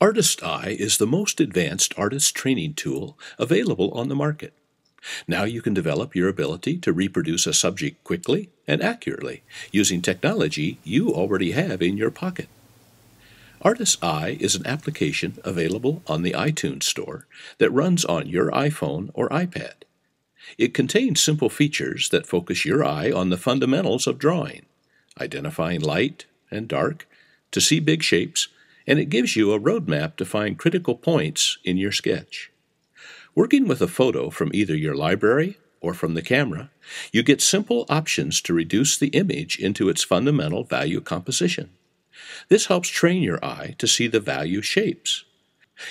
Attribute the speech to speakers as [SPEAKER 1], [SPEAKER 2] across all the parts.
[SPEAKER 1] Artist Eye is the most advanced artist training tool available on the market. Now you can develop your ability to reproduce a subject quickly and accurately using technology you already have in your pocket. Artist Eye is an application available on the iTunes Store that runs on your iPhone or iPad. It contains simple features that focus your eye on the fundamentals of drawing, identifying light and dark, to see big shapes, and it gives you a roadmap to find critical points in your sketch. Working with a photo from either your library or from the camera, you get simple options to reduce the image into its fundamental value composition. This helps train your eye to see the value shapes.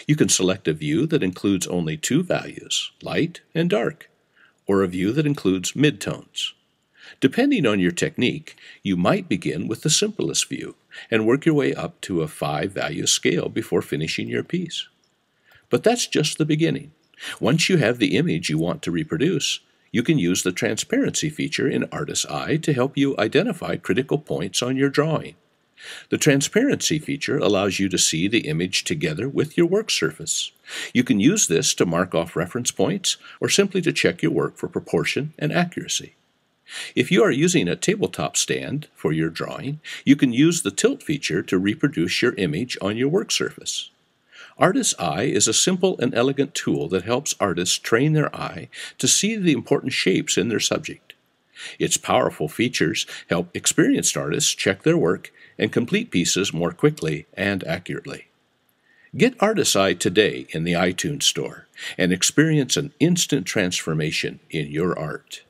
[SPEAKER 1] You can select a view that includes only two values, light and dark, or a view that includes midtones. Depending on your technique, you might begin with the simplest view and work your way up to a five value scale before finishing your piece. But that's just the beginning. Once you have the image you want to reproduce, you can use the transparency feature in Artist's Eye to help you identify critical points on your drawing. The transparency feature allows you to see the image together with your work surface. You can use this to mark off reference points or simply to check your work for proportion and accuracy. If you are using a tabletop stand for your drawing, you can use the tilt feature to reproduce your image on your work surface. Artist's Eye is a simple and elegant tool that helps artists train their eye to see the important shapes in their subject. Its powerful features help experienced artists check their work and complete pieces more quickly and accurately. Get Artist's Eye today in the iTunes Store and experience an instant transformation in your art.